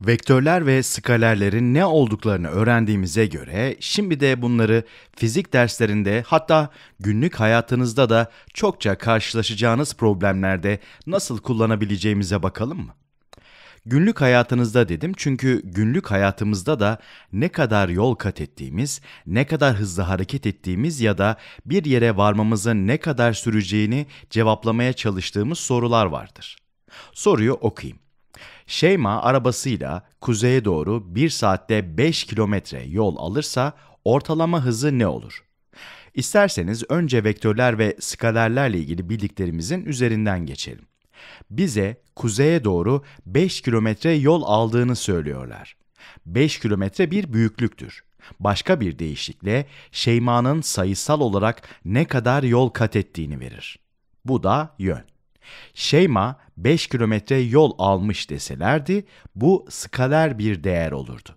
Vektörler ve skalerlerin ne olduklarını öğrendiğimize göre şimdi de bunları fizik derslerinde hatta günlük hayatınızda da çokça karşılaşacağınız problemlerde nasıl kullanabileceğimize bakalım mı? Günlük hayatınızda dedim çünkü günlük hayatımızda da ne kadar yol kat ettiğimiz, ne kadar hızlı hareket ettiğimiz ya da bir yere varmamızın ne kadar süreceğini cevaplamaya çalıştığımız sorular vardır. Soruyu okuyayım. Şeyma arabasıyla kuzeye doğru 1 saatte 5 kilometre yol alırsa ortalama hızı ne olur? İsterseniz önce vektörler ve skalerlerle ilgili bildiklerimizin üzerinden geçelim. Bize kuzeye doğru 5 kilometre yol aldığını söylüyorlar. 5 kilometre bir büyüklüktür. Başka bir deyişlikle Şeyma'nın sayısal olarak ne kadar yol kat ettiğini verir. Bu da yön. Şeyma 5 kilometre yol almış deselerdi bu skaler bir değer olurdu.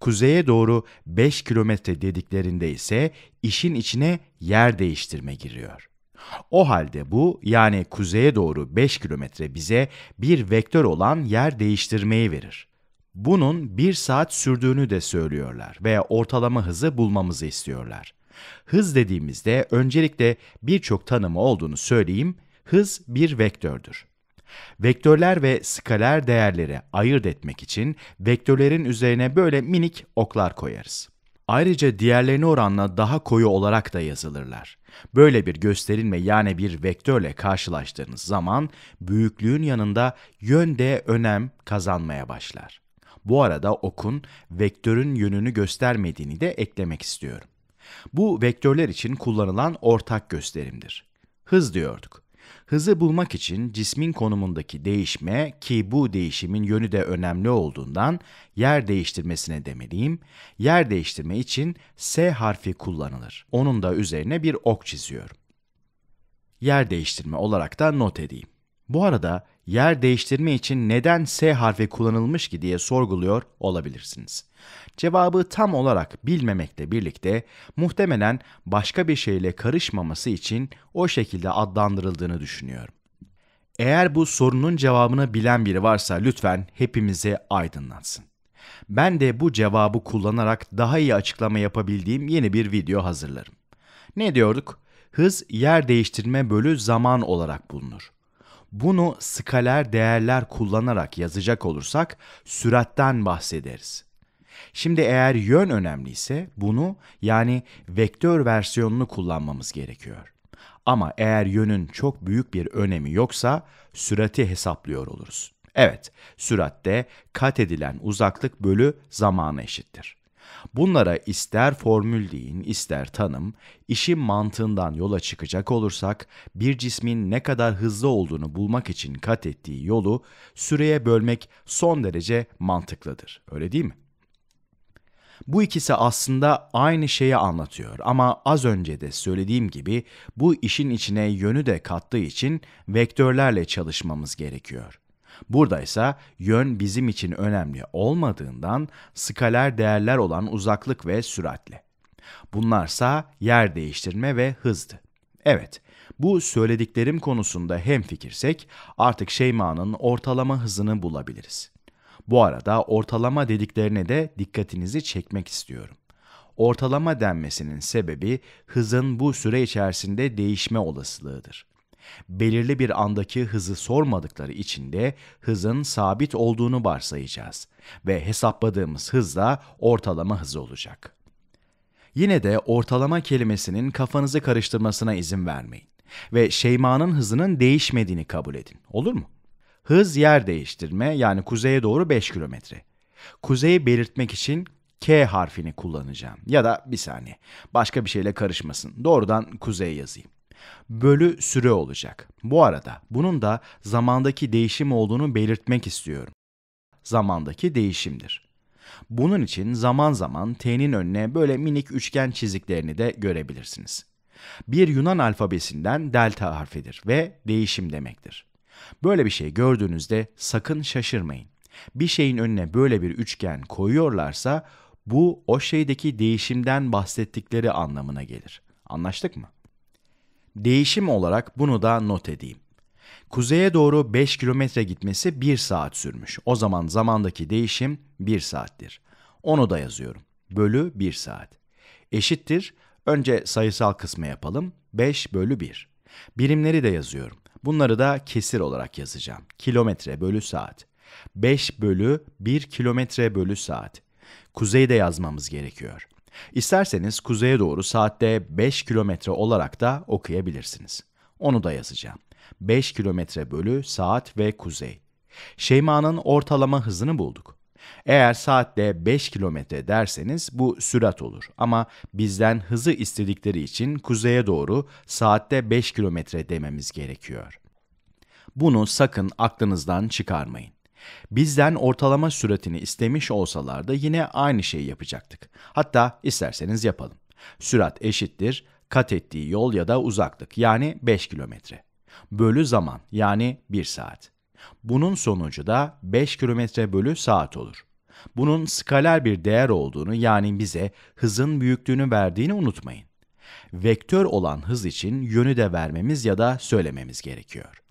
Kuzeye doğru 5 kilometre dediklerinde ise işin içine yer değiştirme giriyor. O halde bu yani kuzeye doğru 5 kilometre bize bir vektör olan yer değiştirmeyi verir. Bunun bir saat sürdüğünü de söylüyorlar ve ortalama hızı bulmamızı istiyorlar. Hız dediğimizde öncelikle birçok tanımı olduğunu söyleyeyim. Hız bir vektördür. Vektörler ve skaler değerleri ayırt etmek için vektörlerin üzerine böyle minik oklar koyarız. Ayrıca diğerlerine oranla daha koyu olarak da yazılırlar. Böyle bir gösterilme yani bir vektörle karşılaştığınız zaman büyüklüğün yanında yön de önem kazanmaya başlar. Bu arada okun vektörün yönünü göstermediğini de eklemek istiyorum. Bu vektörler için kullanılan ortak gösterimdir. Hız diyorduk. Hızı bulmak için cismin konumundaki değişme ki bu değişimin yönü de önemli olduğundan yer değiştirmesine demeliyim. Yer değiştirme için S harfi kullanılır. Onun da üzerine bir ok çiziyorum. Yer değiştirme olarak da not edeyim. Bu arada yer değiştirme için neden S harfi kullanılmış ki diye sorguluyor olabilirsiniz. Cevabı tam olarak bilmemekle birlikte muhtemelen başka bir şeyle karışmaması için o şekilde adlandırıldığını düşünüyorum. Eğer bu sorunun cevabını bilen biri varsa lütfen hepimizi aydınlatsın. Ben de bu cevabı kullanarak daha iyi açıklama yapabildiğim yeni bir video hazırlarım. Ne diyorduk? Hız yer değiştirme bölü zaman olarak bulunur. Bunu skaler değerler kullanarak yazacak olursak süratten bahsederiz. Şimdi eğer yön önemliyse bunu yani vektör versiyonunu kullanmamız gerekiyor. Ama eğer yönün çok büyük bir önemi yoksa sürati hesaplıyor oluruz. Evet, süratte kat edilen uzaklık bölü zamana eşittir. Bunlara ister formül deyin, ister tanım, işin mantığından yola çıkacak olursak bir cismin ne kadar hızlı olduğunu bulmak için kat ettiği yolu süreye bölmek son derece mantıklıdır. Öyle değil mi? Bu ikisi aslında aynı şeyi anlatıyor ama az önce de söylediğim gibi bu işin içine yönü de kattığı için vektörlerle çalışmamız gerekiyor. Buradaysa yön bizim için önemli olmadığından skaler değerler olan uzaklık ve süratle. Bunlarsa yer değiştirme ve hızdı. Evet, bu söylediklerim konusunda hem fikirsek artık Şeyma'nın ortalama hızını bulabiliriz. Bu arada ortalama dediklerine de dikkatinizi çekmek istiyorum. Ortalama denmesinin sebebi hızın bu süre içerisinde değişme olasılığıdır. Belirli bir andaki hızı sormadıkları için de hızın sabit olduğunu varsayacağız ve hesapladığımız hız da ortalama hız olacak. Yine de ortalama kelimesinin kafanızı karıştırmasına izin vermeyin ve Şeyma'nın hızının değişmediğini kabul edin. Olur mu? Hız yer değiştirme yani kuzeye doğru 5 kilometre. Kuzeyi belirtmek için K harfini kullanacağım. Ya da bir saniye. Başka bir şeyle karışmasın. Doğrudan kuzey yazayım bölü süre olacak. Bu arada bunun da zamandaki değişim olduğunu belirtmek istiyorum. Zamandaki değişimdir. Bunun için zaman zaman t'nin önüne böyle minik üçgen çiziklerini de görebilirsiniz. Bir Yunan alfabesinden delta harfidir ve değişim demektir. Böyle bir şey gördüğünüzde sakın şaşırmayın. Bir şeyin önüne böyle bir üçgen koyuyorlarsa bu o şeydeki değişimden bahsettikleri anlamına gelir. Anlaştık mı? Değişim olarak bunu da not edeyim. Kuzeye doğru 5 kilometre gitmesi 1 saat sürmüş. O zaman zamandaki değişim 1 saattir. Onu da yazıyorum. Bölü 1 saat. Eşittir. Önce sayısal kısmı yapalım. 5 bölü 1. Birimleri de yazıyorum. Bunları da kesir olarak yazacağım. Kilometre bölü saat. 5 bölü 1 kilometre bölü saat. de yazmamız gerekiyor. İsterseniz kuzeye doğru saatte 5 kilometre olarak da okuyabilirsiniz. Onu da yazacağım. 5 kilometre bölü saat ve kuzey. Şeyma'nın ortalama hızını bulduk. Eğer saatte 5 kilometre derseniz bu sürat olur ama bizden hızı istedikleri için kuzeye doğru saatte 5 kilometre dememiz gerekiyor. Bunu sakın aklınızdan çıkarmayın. Bizden ortalama süratini istemiş olsalar da yine aynı şeyi yapacaktık. Hatta isterseniz yapalım. Sürat eşittir kat ettiği yol ya da uzaklık yani 5 kilometre. Bölü zaman yani 1 saat. Bunun sonucu da 5 kilometre bölü saat olur. Bunun skaler bir değer olduğunu yani bize hızın büyüklüğünü verdiğini unutmayın. Vektör olan hız için yönü de vermemiz ya da söylememiz gerekiyor.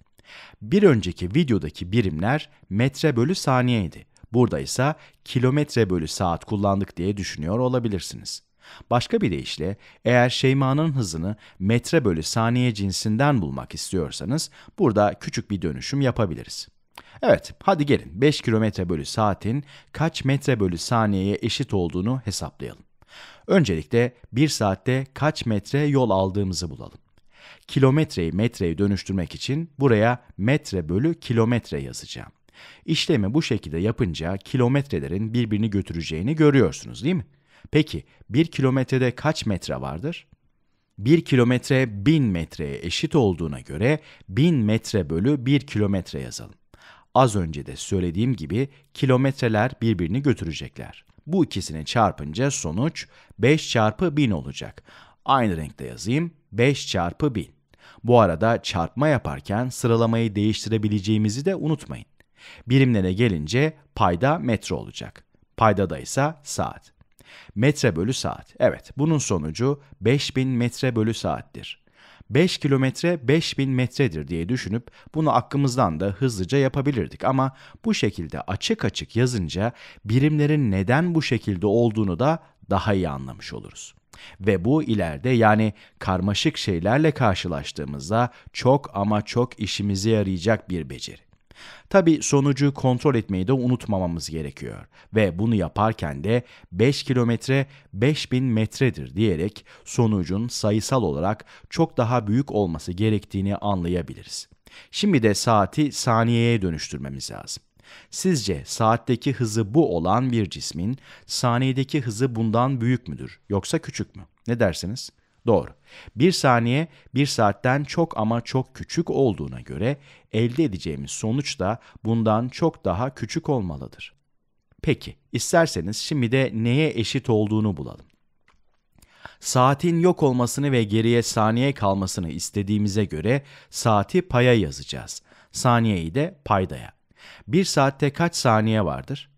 Bir önceki videodaki birimler metre bölü saniyeydi. Burada ise kilometre bölü saat kullandık diye düşünüyor olabilirsiniz. Başka bir deyişle eğer Şeyma'nın hızını metre bölü saniye cinsinden bulmak istiyorsanız burada küçük bir dönüşüm yapabiliriz. Evet, hadi gelin 5 kilometre bölü saatin kaç metre bölü saniyeye eşit olduğunu hesaplayalım. Öncelikle bir saatte kaç metre yol aldığımızı bulalım kilometreyi metreye dönüştürmek için buraya metre bölü kilometre yazacağım. İşlemi bu şekilde yapınca kilometrelerin birbirini götüreceğini görüyorsunuz değil mi? Peki 1 kilometrede kaç metre vardır? 1 kilometre 1000 metreye eşit olduğuna göre 1000 metre bölü 1 kilometre yazalım. Az önce de söylediğim gibi kilometreler birbirini götürecekler. Bu ikisini çarpınca sonuç 5 çarpı 1000 olacak. Aynı renkte yazayım 5 çarpı 1000. Bu arada çarpma yaparken sıralamayı değiştirebileceğimizi de unutmayın. Birimlere gelince payda metre olacak. Payda da ise saat. Metre bölü saat. Evet, bunun sonucu 5000 metre bölü saattir. 5 kilometre 5000 metredir diye düşünüp bunu aklımızdan da hızlıca yapabilirdik ama bu şekilde açık açık yazınca birimlerin neden bu şekilde olduğunu da daha iyi anlamış oluruz. Ve bu ileride yani karmaşık şeylerle karşılaştığımızda çok ama çok işimize yarayacak bir beceri. Tabi sonucu kontrol etmeyi de unutmamamız gerekiyor ve bunu yaparken de 5 kilometre 5000 metredir diyerek sonucun sayısal olarak çok daha büyük olması gerektiğini anlayabiliriz. Şimdi de saati saniyeye dönüştürmemiz lazım. Sizce saatteki hızı bu olan bir cismin saniyedeki hızı bundan büyük müdür yoksa küçük mü? Ne dersiniz? Doğru. Bir saniye bir saatten çok ama çok küçük olduğuna göre elde edeceğimiz sonuç da bundan çok daha küçük olmalıdır. Peki, isterseniz şimdi de neye eşit olduğunu bulalım. Saatin yok olmasını ve geriye saniye kalmasını istediğimize göre saati paya yazacağız. Saniyeyi de paydaya. Bir saatte kaç saniye vardır?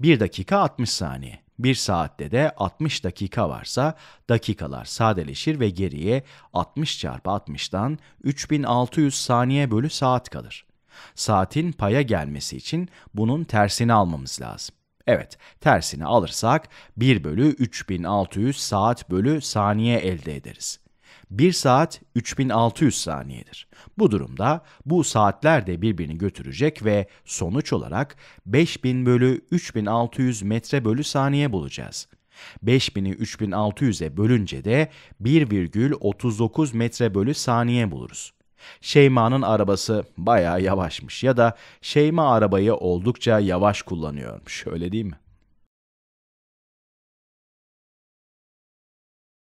1 dakika 60 saniye. 1 saatte de 60 dakika varsa dakikalar sadeleşir ve geriye 60 çarpı 60'dan 3600 saniye bölü saat kalır. Saatin paya gelmesi için bunun tersini almamız lazım. Evet, tersini alırsak 1 bölü 3600 saat bölü saniye elde ederiz. 1 saat 3600 saniyedir. Bu durumda bu saatler de birbirini götürecek ve sonuç olarak 5000 bölü 3600 metre bölü saniye bulacağız. 5000'i 3600'e bölünce de 1,39 metre bölü saniye buluruz. Şeyma'nın arabası baya yavaşmış ya da Şeyma arabayı oldukça yavaş kullanıyormuş öyle değil mi?